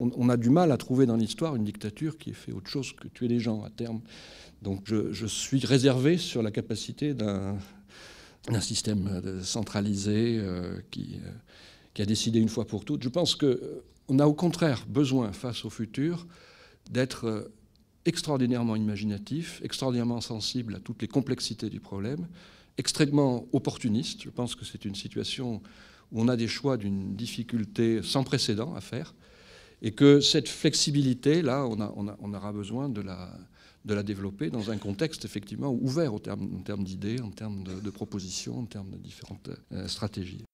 on, a du mal à trouver dans l'histoire une dictature qui ait fait autre chose que tuer les gens à terme. Donc je, suis réservé sur la capacité d'un système euh, centralisé euh, euh, qui, a décidé une fois pour toutes. Je pense qu'on a au contraire besoin, face au futur, d'être extraordinairement imaginatif, extraordinairement sensible à toutes les complexités du problème, extrêmement opportuniste. Je pense que c'est une situation où on a des choix d'une difficulté sans précédent à faire. Et que cette flexibilité-là, on, aura besoin de la, développer dans un contexte effectivement ouvert en termes, d'idées, en termes, de, propositions, en termes de différentes euh, stratégies.